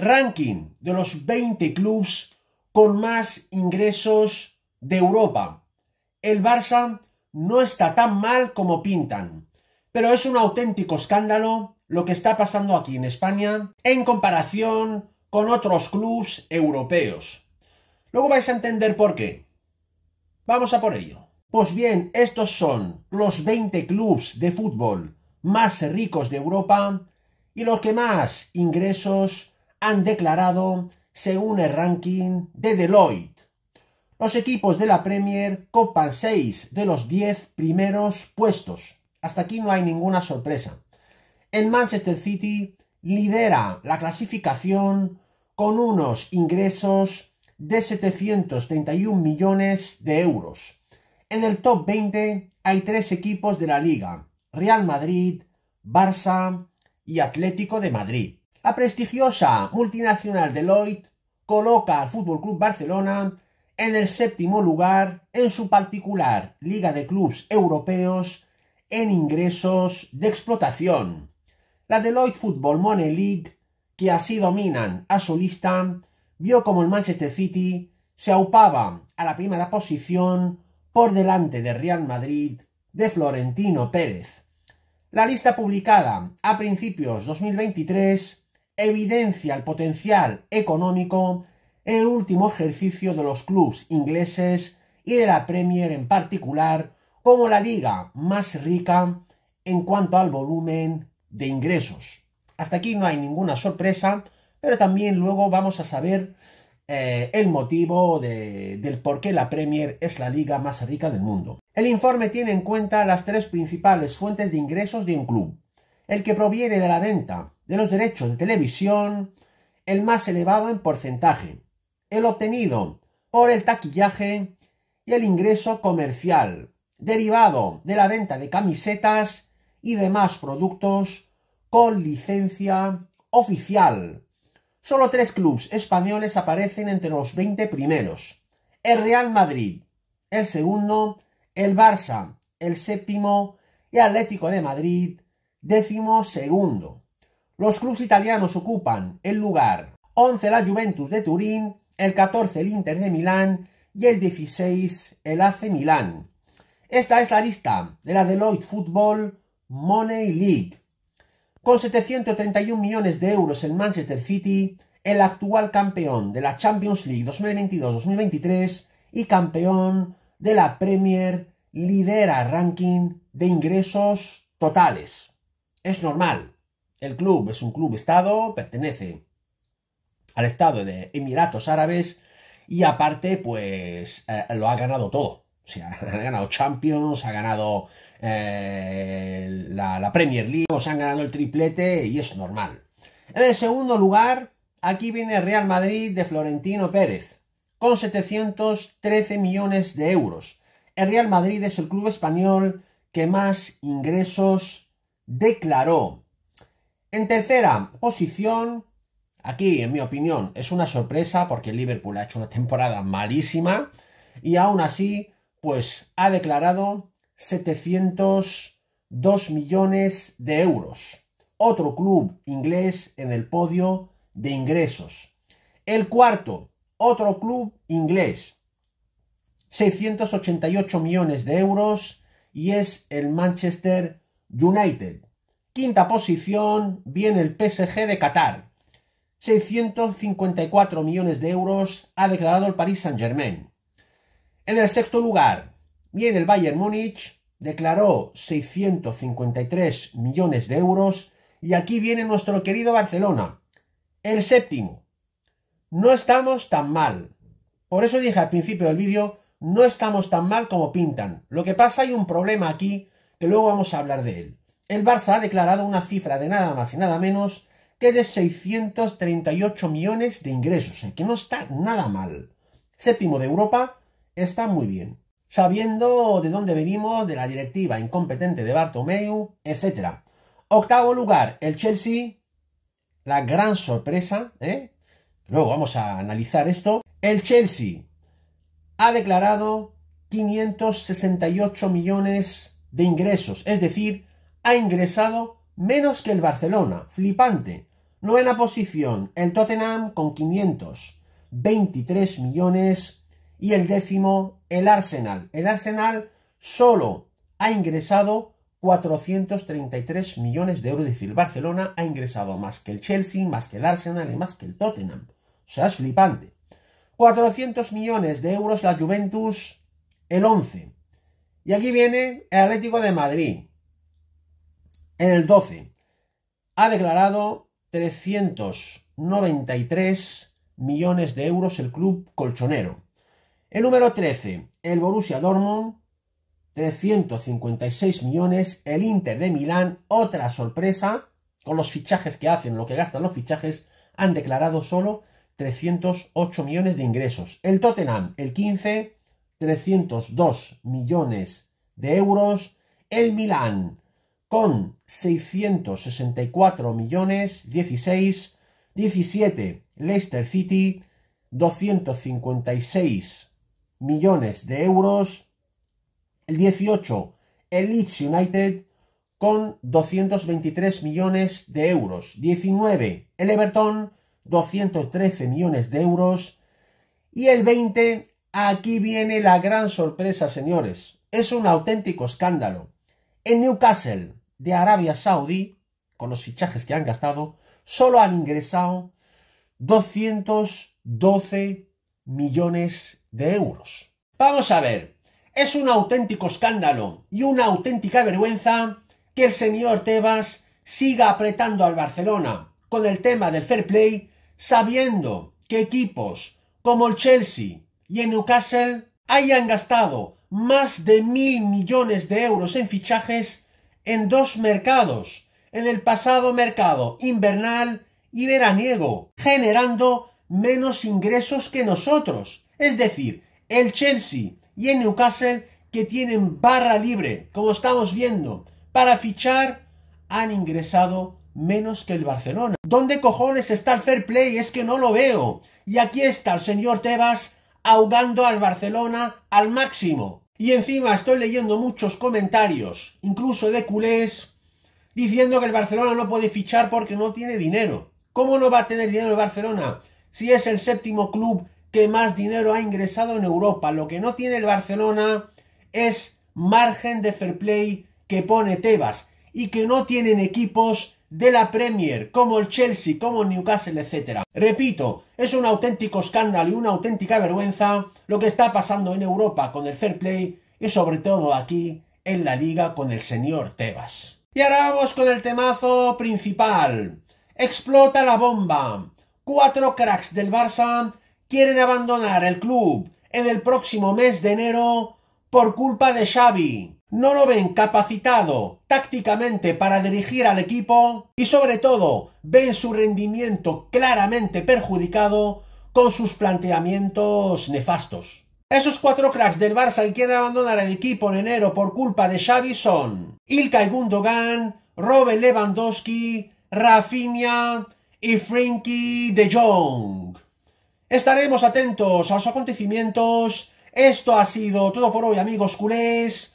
ranking de los 20 clubes con más ingresos de Europa. El Barça no está tan mal como pintan, pero es un auténtico escándalo lo que está pasando aquí en España en comparación con otros clubes europeos. Luego vais a entender por qué. Vamos a por ello. Pues bien, estos son los 20 clubes de fútbol más ricos de Europa y los que más ingresos han declarado, según el ranking de Deloitte. Los equipos de la Premier copan 6 de los 10 primeros puestos. Hasta aquí no hay ninguna sorpresa. El Manchester City lidera la clasificación con unos ingresos de 731 millones de euros. En el top 20 hay tres equipos de la liga, Real Madrid, Barça y Atlético de Madrid. La prestigiosa multinacional Deloitte coloca al Club Barcelona en el séptimo lugar en su particular Liga de Clubs Europeos en ingresos de explotación. La Deloitte Football Money League, que así dominan a su lista, vio como el Manchester City se aupaba a la primera posición por delante de Real Madrid de Florentino Pérez. La lista publicada a principios 2023 evidencia el potencial económico el último ejercicio de los clubes ingleses y de la Premier en particular como la liga más rica en cuanto al volumen de ingresos. Hasta aquí no hay ninguna sorpresa, pero también luego vamos a saber eh, el motivo del por qué la Premier es la liga más rica del mundo. El informe tiene en cuenta las tres principales fuentes de ingresos de un club, el que proviene de la venta de los derechos de televisión, el más elevado en porcentaje, el obtenido por el taquillaje y el ingreso comercial, derivado de la venta de camisetas y demás productos con licencia oficial. Solo tres clubes españoles aparecen entre los 20 primeros. El Real Madrid, el segundo, el Barça, el séptimo y Atlético de Madrid, Décimo segundo. Los clubes italianos ocupan el lugar 11 la Juventus de Turín, el 14 el Inter de Milán y el 16 el AC Milán. Esta es la lista de la Deloitte Football Money League. Con 731 millones de euros en Manchester City, el actual campeón de la Champions League 2022-2023 y campeón de la Premier, lidera ranking de ingresos totales. Es normal. El club es un club Estado, pertenece al Estado de Emiratos Árabes y aparte pues eh, lo ha ganado todo. O sea, ha ganado Champions, ha ganado eh, la, Premier League, se han ganado el triplete y es normal. En el segundo lugar, aquí viene Real Madrid de Florentino Pérez, con 713 millones de euros. El Real Madrid es el club español que más ingresos declaró. En tercera posición, aquí en mi opinión es una sorpresa porque Liverpool ha hecho una temporada malísima y aún así pues ha declarado 702 millones de euros. Otro club inglés en el podio de ingresos. El cuarto, otro club inglés. 688 millones de euros y es el Manchester United. Quinta posición, viene el PSG de Qatar. 654 millones de euros ha declarado el Paris Saint-Germain. En el sexto lugar, viene el Bayern Múnich, declaró 653 millones de euros y aquí viene nuestro querido Barcelona. El séptimo. No estamos tan mal. Por eso dije al principio del vídeo, no estamos tan mal como pintan. Lo que pasa hay un problema aquí que luego vamos a hablar de él. El Barça ha declarado una cifra de nada más y nada menos que de 638 millones de ingresos, eh, que no está nada mal. Séptimo de Europa, está muy bien. Sabiendo de dónde venimos, de la directiva incompetente de Bartomeu, etc. Octavo lugar, el Chelsea, la gran sorpresa, ¿eh? luego vamos a analizar esto. El Chelsea ha declarado 568 millones de ingresos, es decir, ha ingresado menos que el Barcelona, flipante. nueva posición, el Tottenham con 523 millones y el décimo, el Arsenal. El Arsenal solo ha ingresado 433 millones de euros, es decir, el Barcelona ha ingresado más que el Chelsea, más que el Arsenal y más que el Tottenham. O sea, es flipante. 400 millones de euros la Juventus, el 11. Y aquí viene el Atlético de Madrid. En el 12 ha declarado 393 millones de euros el club colchonero. El número 13, el Borussia Dortmund, 356 millones. El Inter de Milán, otra sorpresa, con los fichajes que hacen, lo que gastan los fichajes, han declarado solo 308 millones de ingresos. El Tottenham, el 15, 302 millones de euros, el Milan, con 664 millones, 16, 17 Leicester City, 256 millones de euros, el 18 el Leeds United con 223 millones de euros, 19 el Everton, 213 millones de euros y el 20 Aquí viene la gran sorpresa, señores. Es un auténtico escándalo. En Newcastle, de Arabia Saudí, con los fichajes que han gastado, solo han ingresado 212 millones de euros. Vamos a ver, es un auténtico escándalo y una auténtica vergüenza que el señor Tebas siga apretando al Barcelona con el tema del fair play, sabiendo que equipos como el Chelsea, y en Newcastle hayan gastado más de mil millones de euros en fichajes en dos mercados, en el pasado mercado invernal y veraniego, generando menos ingresos que nosotros. Es decir, el Chelsea y el Newcastle que tienen barra libre, como estamos viendo, para fichar, han ingresado menos que el Barcelona. ¿Dónde cojones está el fair play? Es que no lo veo. Y aquí está el señor Tebas ahogando al Barcelona al máximo. Y encima estoy leyendo muchos comentarios, incluso de culés, diciendo que el Barcelona no puede fichar porque no tiene dinero. ¿Cómo no va a tener dinero el Barcelona si es el séptimo club que más dinero ha ingresado en Europa? Lo que no tiene el Barcelona es margen de fair play que pone Tebas y que no tienen equipos de la Premier, como el Chelsea, como el Newcastle, etc. Repito, es un auténtico escándalo y una auténtica vergüenza lo que está pasando en Europa con el fair play y sobre todo aquí en la liga con el señor Tebas. Y ahora vamos con el temazo principal. Explota la bomba. Cuatro cracks del Barça quieren abandonar el club en el próximo mes de enero por culpa de Xavi no lo ven capacitado tácticamente para dirigir al equipo y sobre todo ven su rendimiento claramente perjudicado con sus planteamientos nefastos. Esos cuatro cracks del Barça que quieren abandonar el equipo en enero por culpa de Xavi son Ilkay Gundogan, Robert Lewandowski, Rafinha y Frankie de Jong. Estaremos atentos a los acontecimientos. Esto ha sido todo por hoy amigos culés.